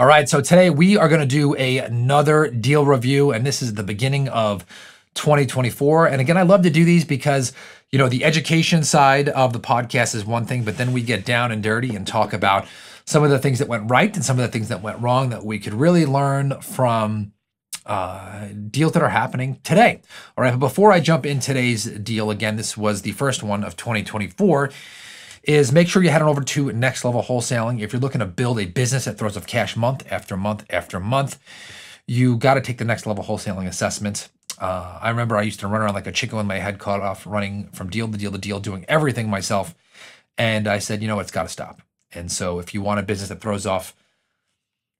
All right, so today we are going to do a, another deal review, and this is the beginning of 2024. And again, I love to do these because, you know, the education side of the podcast is one thing, but then we get down and dirty and talk about some of the things that went right and some of the things that went wrong that we could really learn from uh, deals that are happening today. All right, but before I jump in today's deal, again, this was the first one of 2024 is make sure you head on over to Next Level Wholesaling. If you're looking to build a business that throws off cash month after month after month, you got to take the Next Level Wholesaling assessment. Uh, I remember I used to run around like a chicken with my head cut off, running from deal to deal to deal, doing everything myself. And I said, you know, it's got to stop. And so if you want a business that throws off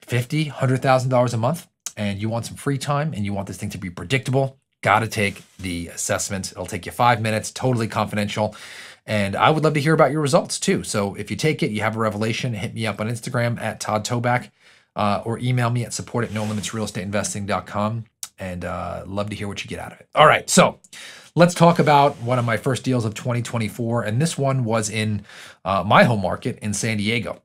fifty, hundred thousand dollars a month, and you want some free time and you want this thing to be predictable, got to take the assessment. It'll take you five minutes, totally confidential. And I would love to hear about your results too. So if you take it, you have a revelation, hit me up on Instagram at Todd Toback uh, or email me at support at nolimitsrealestateinvesting.com and uh, love to hear what you get out of it. All right, so let's talk about one of my first deals of 2024, and this one was in uh, my home market in San Diego.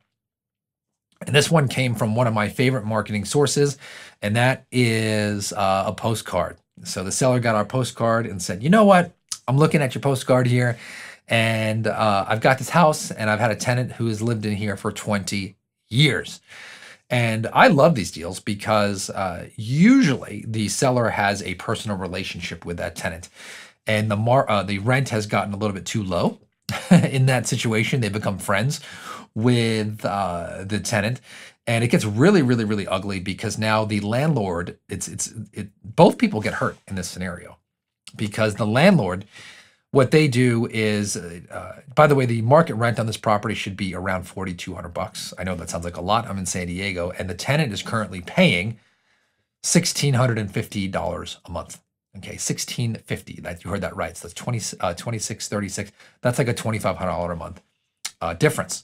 And this one came from one of my favorite marketing sources, and that is uh, a postcard. So the seller got our postcard and said, "You know what? I'm looking at your postcard here, and uh, I've got this house, and I've had a tenant who has lived in here for 20 years. And I love these deals because uh, usually the seller has a personal relationship with that tenant, and the mar- uh, the rent has gotten a little bit too low. in that situation, they become friends with uh, the tenant, and it gets really, really, really ugly because now the landlord it's it's it both people get hurt in this scenario because the landlord what they do is, uh, uh, by the way, the market rent on this property should be around 4,200 bucks. I know that sounds like a lot. I'm in San Diego, and the tenant is currently paying $1,650 a month. Okay, sixteen fifty. That you heard that right. So that's 20, uh, 26, 36. That's like a $2,500 a month uh, difference.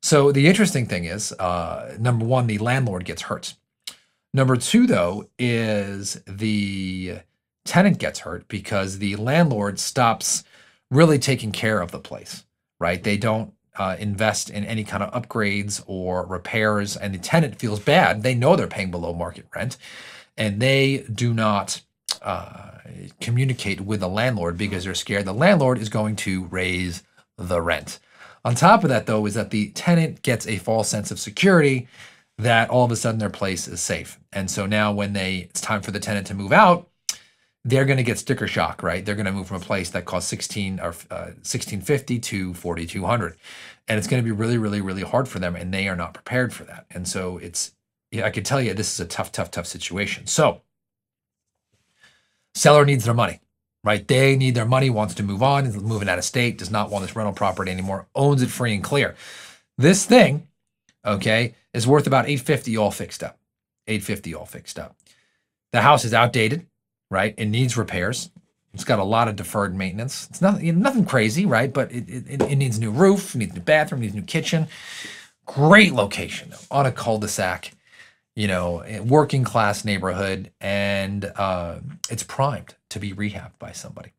So the interesting thing is, uh, number one, the landlord gets hurt. Number two, though, is the tenant gets hurt because the landlord stops really taking care of the place, right? They don't uh, invest in any kind of upgrades or repairs, and the tenant feels bad. They know they're paying below market rent, and they do not uh, communicate with the landlord because they're scared the landlord is going to raise the rent. On top of that, though, is that the tenant gets a false sense of security that all of a sudden their place is safe. And so now when they it's time for the tenant to move out, they're going to get sticker shock, right? They're going to move from a place that costs 16 or uh, 1650 to 4200. And it's going to be really, really, really hard for them. And they are not prepared for that. And so it's, yeah, I could tell you this is a tough, tough, tough situation. So seller needs their money, right? They need their money, wants to move on, is moving out of state, does not want this rental property anymore, owns it free and clear. This thing, okay, is worth about 850 all fixed up. 850 all fixed up. The house is outdated right? It needs repairs. It's got a lot of deferred maintenance. It's nothing, nothing crazy, right? But it, it, it needs new roof, needs new bathroom, needs new kitchen. Great location on a cul-de-sac, you know, working class neighborhood, and uh, it's primed to be rehabbed by somebody.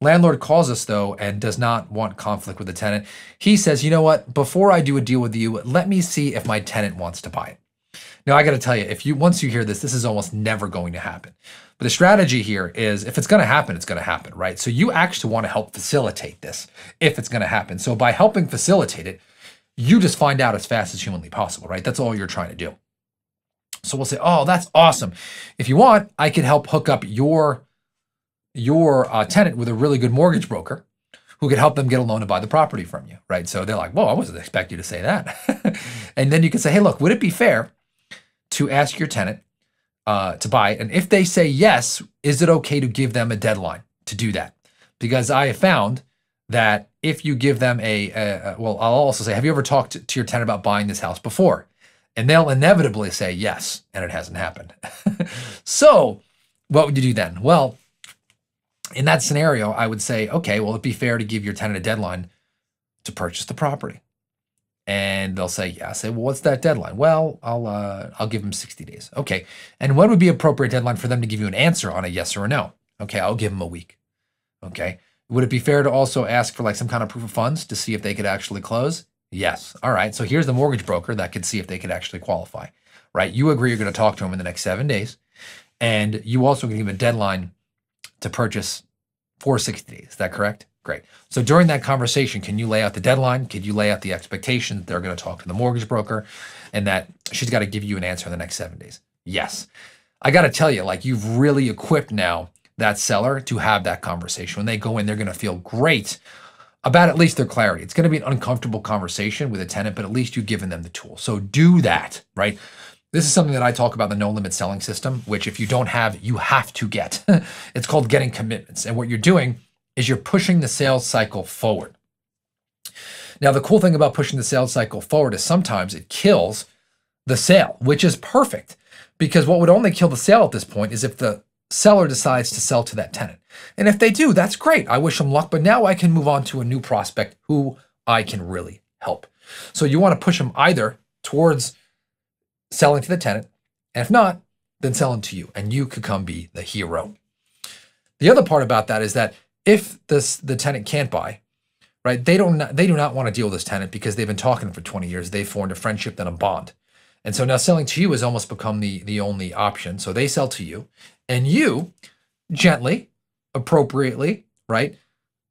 Landlord calls us though and does not want conflict with the tenant. He says, you know what? Before I do a deal with you, let me see if my tenant wants to buy it. Now I got to tell you, if you once you hear this, this is almost never going to happen. But the strategy here is if it's going to happen, it's going to happen, right? So you actually want to help facilitate this if it's going to happen. So by helping facilitate it, you just find out as fast as humanly possible, right? That's all you're trying to do. So we'll say, "Oh, that's awesome. If you want, I could help hook up your your uh, tenant with a really good mortgage broker." who could help them get a loan to buy the property from you, right? So they're like, whoa, I wasn't expecting you to say that. and then you can say, hey, look, would it be fair to ask your tenant uh, to buy. And if they say yes, is it okay to give them a deadline to do that? Because I have found that if you give them a, a, a well, I'll also say, have you ever talked to, to your tenant about buying this house before? And they'll inevitably say yes, and it hasn't happened. so, what would you do then? Well, in that scenario, I would say, okay, well, it'd be fair to give your tenant a deadline to purchase the property and they'll say, yeah, I say, well, what's that deadline? Well, I'll uh, I'll give them 60 days. Okay. And when would be appropriate deadline for them to give you an answer on a yes or a no? Okay, I'll give them a week. Okay. Would it be fair to also ask for like some kind of proof of funds to see if they could actually close? Yes. All right. So here's the mortgage broker that could see if they could actually qualify, right? You agree you're going to talk to them in the next seven days. And you also give them a deadline to purchase for 60 days. Is that correct? Great. So during that conversation, can you lay out the deadline? Could you lay out the expectation that they're going to talk to the mortgage broker and that she's got to give you an answer in the next seven days? Yes. I got to tell you, like, you've really equipped now that seller to have that conversation. When they go in, they're going to feel great about at least their clarity. It's going to be an uncomfortable conversation with a tenant, but at least you've given them the tool. So do that, right? This is something that I talk about the no limit selling system, which if you don't have, you have to get. it's called getting commitments. And what you're doing is you're pushing the sales cycle forward. Now, the cool thing about pushing the sales cycle forward is sometimes it kills the sale, which is perfect because what would only kill the sale at this point is if the seller decides to sell to that tenant. And if they do, that's great. I wish them luck, but now I can move on to a new prospect who I can really help. So you want to push them either towards selling to the tenant, and if not, then selling to you, and you could come be the hero. The other part about that is that if this the tenant can't buy, right? They don't they do not want to deal with this tenant because they've been talking for 20 years. They've formed a friendship then a bond. And so now selling to you has almost become the the only option. So they sell to you and you gently, appropriately, right?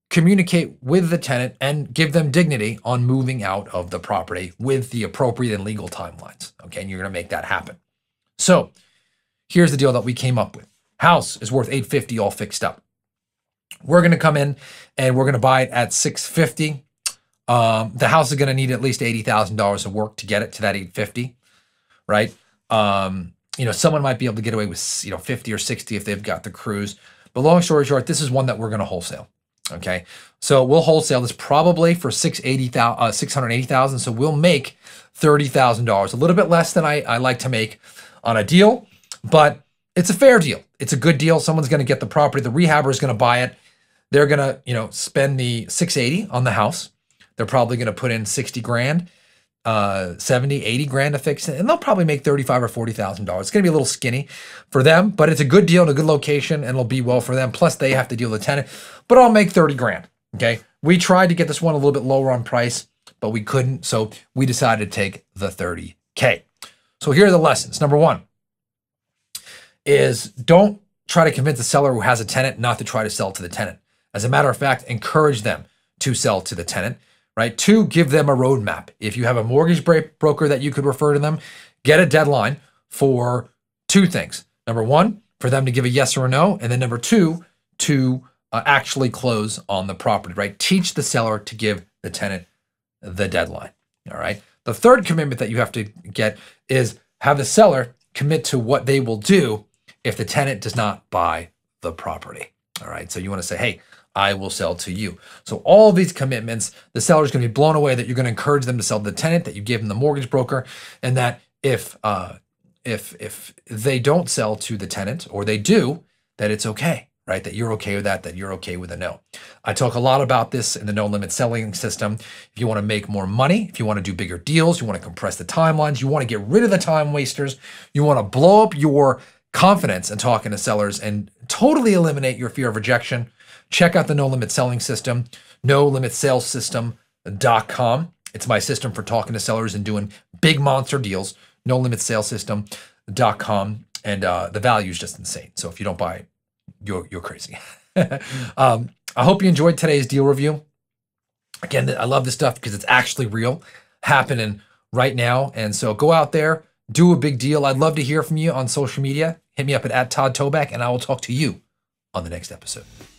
Communicate with the tenant and give them dignity on moving out of the property with the appropriate and legal timelines. Okay. And you're going to make that happen. So here's the deal that we came up with. House is worth 850 all fixed up. We're going to come in and we're going to buy it at 650. Um, the house is going to need at least $80,000 of work to get it to that 850, right? Um, you know, someone might be able to get away with, you know, 50 or 60 if they've got the crews. But long story short, this is one that we're going to wholesale. Okay. So we'll wholesale this probably for 680,000, uh, 680,000. So we'll make $30,000, a little bit less than I, I like to make on a deal, but it's a fair deal. It's a good deal. Someone's going to get the property. The rehabber is going to buy it. They're going to, you know, spend the 680 on the house. They're probably going to put in 60 grand, uh, 70, 80 grand to fix it. And they'll probably make 35 or $40,000. It's going to be a little skinny for them, but it's a good deal in a good location and it'll be well for them. Plus they have to deal with the tenant, but I'll make 30 grand. Okay. We tried to get this one a little bit lower on price, but we couldn't. So we decided to take the 30K. So here are the lessons. Number one, is don't try to convince the seller who has a tenant not to try to sell to the tenant. As a matter of fact, encourage them to sell to the tenant, right? Two, give them a roadmap. If you have a mortgage broker that you could refer to them, get a deadline for two things. Number one, for them to give a yes or a no. And then number two, to uh, actually close on the property, right? Teach the seller to give the tenant the deadline, all right? The third commitment that you have to get is have the seller commit to what they will do if the tenant does not buy the property. All right, so you want to say, hey, I will sell to you. So all these commitments, the seller's going to be blown away that you're going to encourage them to sell to the tenant, that you gave them the mortgage broker, and that if uh, if if they don't sell to the tenant or they do, that it's okay, right? That you're okay with that, that you're okay with a no. I talk a lot about this in the no limit selling system. If you want to make more money, if you want to do bigger deals, you want to compress the timelines, you want to get rid of the time wasters, you want to blow up your confidence in talking to sellers and totally eliminate your fear of rejection. Check out the No Limit Selling System, nolimitsalesystems.com. It's my system for talking to sellers and doing big monster deals, nolimitsalesystems.com. And uh, the value is just insane. So if you don't buy you're, you're crazy. um, I hope you enjoyed today's deal review. Again, I love this stuff because it's actually real, happening right now. And so go out there, do a big deal. I'd love to hear from you on social media. Hit me up at, at Todd Toback, and I will talk to you on the next episode.